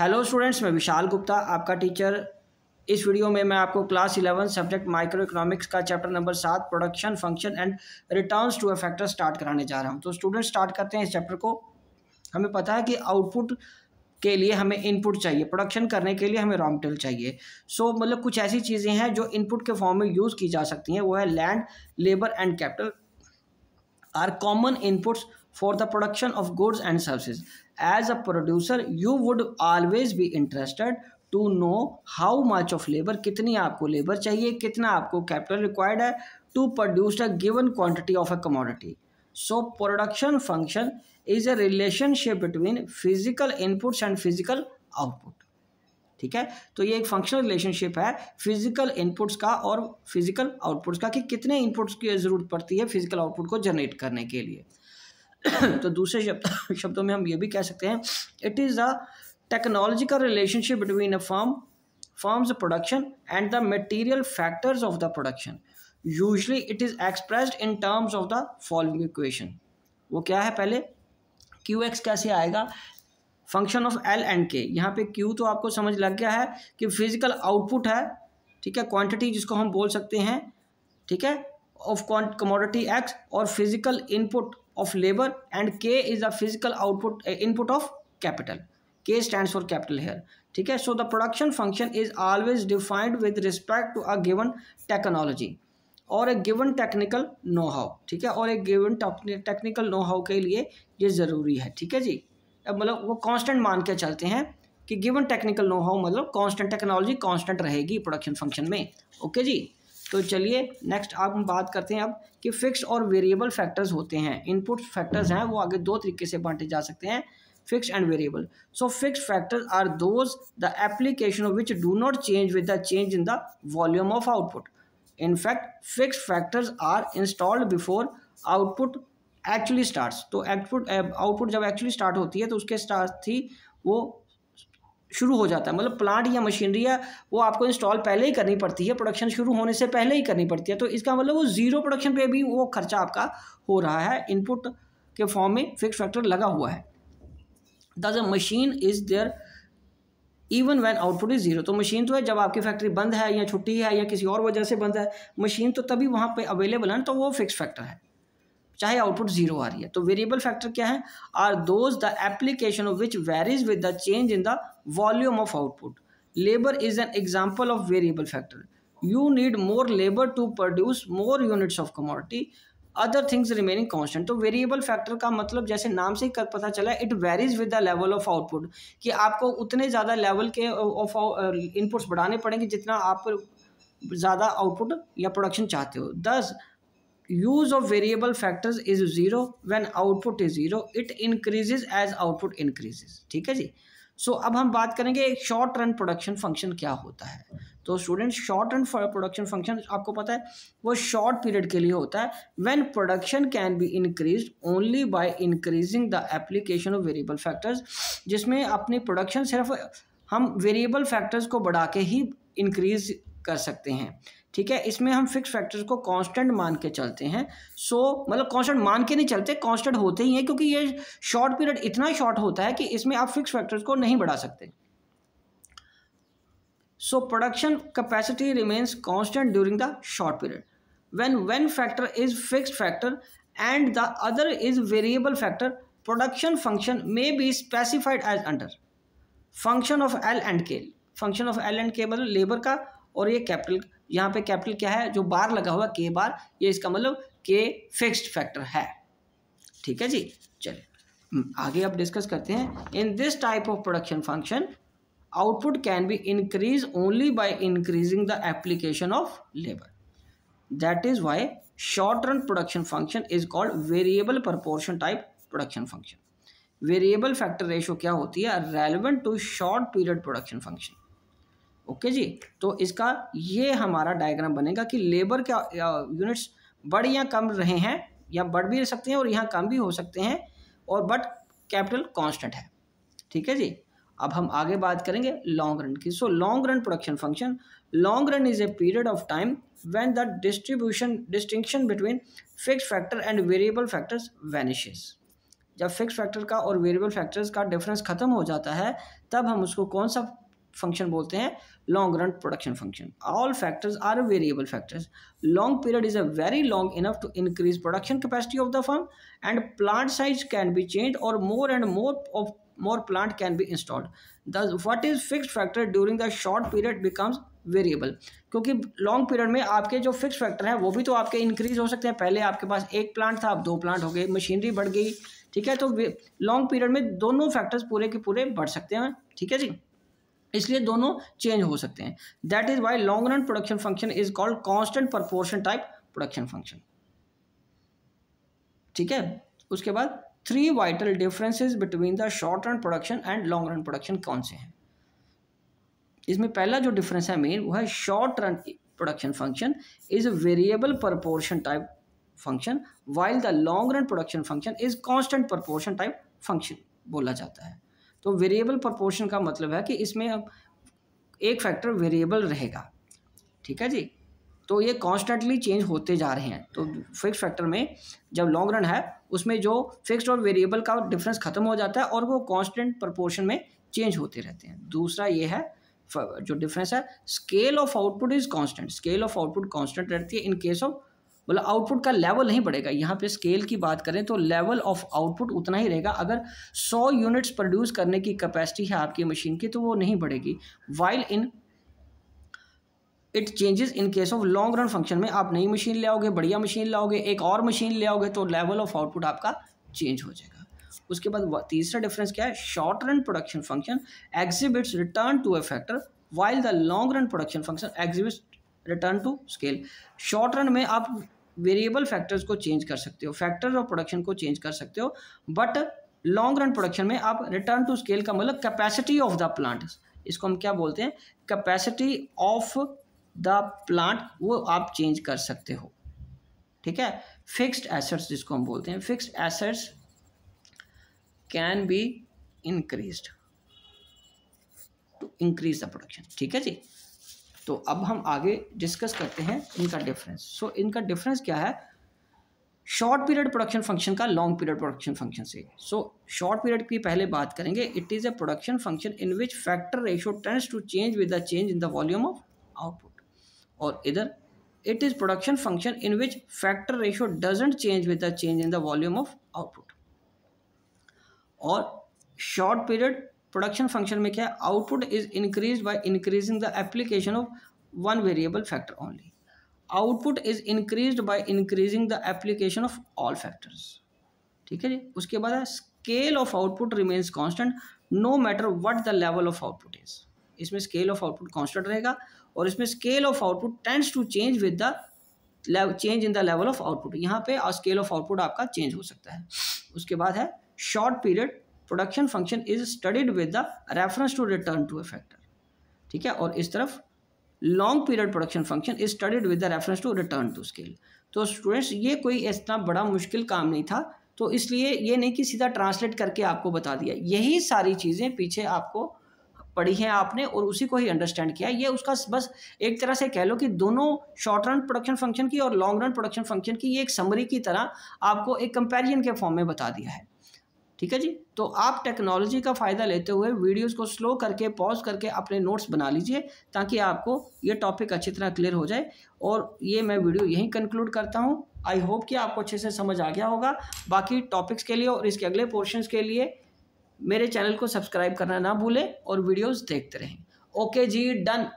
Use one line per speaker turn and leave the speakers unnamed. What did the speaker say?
hello students मैं विशाल गुप्ता आपका teacher इस वीडियो में मैं आपको class eleven subject micro economics का चैप्टर नंबर सात production function and returns to a factor start कराने जा रहा हूं तो स्टूडेंट्स स्टार्ट करते हैं इस चैप्टर को हमें पता है कि आउटपुट के लिए हमें इनपुट चाहिए प्रोडक्शन करने के लिए हमें रॉ मटेरियल चाहिए सो so, मतलब कुछ ऐसी चीज़ें हैं जो इनपुट के फॉर्म में यूज़ की जा सकती हैं वो है land labour and capital are common inputs for the production of goods and services as a producer you would always be interested to know how much of labour कितनी आपको लेबर चाहिए कितना आपको कैपिटल रिक्वायर्ड है to produce a given quantity of a commodity so production function is a relationship between physical inputs and physical output ठीक है तो ये एक फंक्शनल रिलेशनशिप है फिजिकल इनपुट्स का और फिजिकल आउटपुट्स का कि कितने इनपुट्स की ज़रूरत पड़ती है फिजिकल आउटपुट को जनरेट करने के लिए तो दूसरे शब्द शब्दों में हम ये भी कह सकते हैं it is the technological relationship between a form forms production and the material factors of the production usually it is expressed in terms of the following equation वो क्या है पहले क्यू एक्स कैसे आएगा फंक्शन ऑफ एल एंड के यहाँ पे Q तो आपको समझ लग गया है कि फिजिकल आउटपुट है ठीक है क्वांटिटी जिसको हम बोल सकते हैं ठीक है ऑफ कमोडिटी एक्स और physical input of labour and K is the physical output input of capital K stand for capital here ठीक है so the production function is always defined with respect to a given technology और a given technical know how ठीक है और एक given technical know how के लिए ये ज़रूरी है ठीक है जी अब मतलब वो कांस्टेंट मान के चलते हैं कि गिवन टेक्निकल नो हाउ मतलब कांस्टेंट टेक्नोलॉजी कांस्टेंट रहेगी प्रोडक्शन फंक्शन में ओके जी तो चलिए नेक्स्ट आप हम बात करते हैं अब कि फिक्स और वेरिएबल फैक्टर्स होते हैं इनपुट फैक्टर्स हैं वो आगे दो तरीके से बांटे जा सकते हैं fix and variable so fix factors are those the application which do not change with the change in the volume of output in fact fix factors are installed before output actually start तो output output जब actually start होती है तो उसके साथ ही वो शुरू हो जाता है मतलब प्लांट या मशीनरी या वो आपको इंस्टॉल पहले ही करनी पड़ती है प्रोडक्शन शुरू होने से पहले ही करनी पड़ती है तो इसका मतलब वो ज़ीरो प्रोडक्शन पे भी वो खर्चा आपका हो रहा है इनपुट के फॉर्म में फिक्स फैक्टर लगा हुआ है thus a machine is there even when output is zero तो मशीन तो है जब आपकी फैक्ट्री बंद है या छुट्टी है या किसी और वजह से बंद है मशीन तो तभी वहाँ पर अवेलेबल है तो वो फिक्स फैक्टर है चाहे आउटपुट जीरो आ रही है तो वेरिएबल फैक्टर क्या है are those the application of which varies with the change in the volume of output labour is an example of variable factor you need more labour to produce more units of commodity other things remaining constant तो variable factor का मतलब जैसे नाम से ही कर पता चला it varies with the level of output कि आपको उतने ज़्यादा लेवल के ऑफ इनपुट्स uh, बढ़ाने पड़ेंगे जितना आप ज़्यादा आउटपुट या प्रोडक्शन चाहते हो दस use of variable factors is zero when output is zero it increases as output increases ठीक है जी सो so, अब हम बात करेंगे एक शॉर्ट रन प्रोडक्शन फंक्शन क्या होता है तो student short run production function आपको पता है वो शॉर्ट पीरियड के लिए होता है when production can be increase only by increasing the application of variable factors जिसमें अपनी प्रोडक्शन सिर्फ हम वेरिएबल फैक्टर्स को बढ़ा के ही इंक्रीज कर सकते हैं ठीक है इसमें हम फिक्स फैक्टर्स को कांस्टेंट मान के चलते हैं सो मतलब कांस्टेंट मान के नहीं चलते कांस्टेंट होते ही हैं क्योंकि ये शॉर्ट पीरियड इतना शॉर्ट होता है कि इसमें आप फिक्स फैक्टर्स को नहीं बढ़ा सकते so production capacity remains constant during the short period when when factor is fix factor and the other is variable factor production function may be specified as under function of L and K function of L and केबल labour का और ये capital का यहाँ पे capital क्या है जो बार लगा हुआ के बार ये इसका मतलब के फिक्स्ड फैक्टर है ठीक है जी चलिए हम्म, आगे अब डिस्कस करते हैं in this type of production function output can be increase only by increasing the application of labour that is why short run production function is called variable proportion type production function variable factor ratio क्या होती है relevant to short period production function okay जी तो इसका ये हमारा diagram बनेगा कि लेबर के यूनिट्स बढ़ या कम रहे हैं या बढ़ भी रह सकते हैं और यहाँ कम भी हो सकते हैं और बट कैपिटल कांस्टेंट है ठीक है जी अब हम आगे बात करेंगे लॉन्ग रन की so long run production function long run is a period of time when the distribution distinction between fix factor and variable factors vanishes जब फिक्स फैक्टर का और वेरिएबल फैक्टर्स का डिफरेंस ख़त्म हो जाता है तब हम उसको कौन सा फंक्शन बोलते हैं long run production function all factors are variable factors long period is a very long enough to increase production capacity of the firm and plant size can be change और more and more of more plant can be installed the what is fixed factor during the short period becomes variable क्योंकि लॉन्ग पीरियड में आपके जो fix factor हैं वो भी तो आपके इंक्रीज हो सकते हैं पहले आपके पास एक प्लांट था अब दो प्लांट हो गए मशीनरी बढ़ गई ठीक है तो लॉन्ग पीरियड में दोनों फैक्टर्स पूरे के पूरे बढ़ सकते हैं ठीक है जी इसलिए दोनों चेंज हो सकते हैं that is why long run production function is called constant proportion type production function ठीक है उसके बाद three vital differences between the short run production and long run production कौन से हैं इसमें पहला जो डिफरेंस है मेन वो है short run production function is a variable proportion type function while the long run production function is constant proportion type function बोला जाता है तो वेरिएबल प्रपोर्शन का मतलब है कि इसमें अब एक फैक्टर वेरिएबल रहेगा ठीक है जी तो ये कॉन्स्टेंटली चेंज होते जा रहे हैं तो फिक्स फैक्टर में जब लॉन्ग रन है उसमें जो फिक्स्ड और वेरिएबल का डिफरेंस खत्म हो जाता है और वो कांस्टेंट प्रपोर्शन में चेंज होते रहते हैं दूसरा ये है जो डिफरेंस है scale of output is constant scale of output constant रहती है इन केस ऑफ मतलब आउटपुट का लेवल नहीं बढ़ेगा यहाँ पे स्केल की बात करें तो लेवल ऑफ आउटपुट उतना ही रहेगा अगर 100 यूनिट्स प्रोड्यूस करने की कैपेसिटी है आपकी मशीन की तो वो नहीं बढ़ेगी while in it changes in case of long run function में आप नई मशीन ले आओगे बढ़िया मशीन लाओगे एक और मशीन ले आओगे तो लेवल ऑफ आउटपुट आपका चेंज हो जाएगा उसके बाद तीसरा डिफरेंस क्या है short run production function exhibits return to a factor while the long run production function exhibits return to scale short run में आप वेरिएबल फैक्टर्स को चेंज कर सकते हो फैक्टर्स ऑफ प्रोडक्शन को चेंज कर सकते हो बट लॉन्ग रन प्रोडक्शन में आप रिटर्न टू स्केल का मतलब कैपेसिटी ऑफ द प्लांट इसको हम क्या बोलते हैं कैपेसिटी ऑफ द प्लांट वो आप चेंज कर सकते हो ठीक है फिक्स्ड एसेट्स जिसको हम बोलते हैं fixed assets can be increased to increase the production ठीक है जी तो अब हम आगे डिस्कस करते हैं इनका डिफरेंस सो so, इनका डिफरेंस क्या है शॉर्ट पीरियड प्रोडक्शन फंक्शन का लॉन्ग पीरियड प्रोडक्शन फंक्शन से सो शॉर्ट पीरियड की पहले बात करेंगे it is a production function in which factor ratio tends to change with the change in the volume of output और इधर it is production function in which factor ratio doesn't change with the change in the volume of output और short period production function में क्या है output is increase by increasing the application of one variable factor only output is increase by increasing the application of all factors ठीक है जी उसके बाद है scale of output remains constant no matter what the level of output is इसमें scale of output constant रहेगा और इसमें scale of output tends to change with the change in the level of output यहाँ पे scale of output आपका change हो सकता है उसके बाद है short period production function is studied with the reference to return to a factor ठीक है और इस तरफ long period production function is studied with the reference to return to scale तो स्टूडेंट्स ये कोई इतना बड़ा मुश्किल काम नहीं था तो इसलिए ये नहीं कि सीधा ट्रांसलेट करके आपको बता दिया यही सारी चीज़ें पीछे आपको पढ़ी हैं आपने और उसी को ही अंडरस्टैंड किया ये उसका बस एक तरह से कह लो कि दोनों शॉर्ट रन प्रोडक्शन फंक्शन की और लॉन्ग रन प्रोडक्शन फंक्शन की ये एक समरी की तरह आपको एक कंपेरिजन के फॉर्म में बता दिया है ठीक है जी तो आप टेक्नोलॉजी का फ़ायदा लेते हुए वीडियोस को स्लो करके पॉज करके अपने नोट्स बना लीजिए ताकि आपको ये टॉपिक अच्छी तरह क्लियर हो जाए और ये मैं वीडियो यहीं कंक्लूड करता हूँ आई होप कि आपको अच्छे से समझ आ गया होगा बाकी टॉपिक्स के लिए और इसके अगले पोर्शन के लिए मेरे चैनल को सब्सक्राइब करना ना भूलें और वीडियोज़ देखते रहें ओके जी डन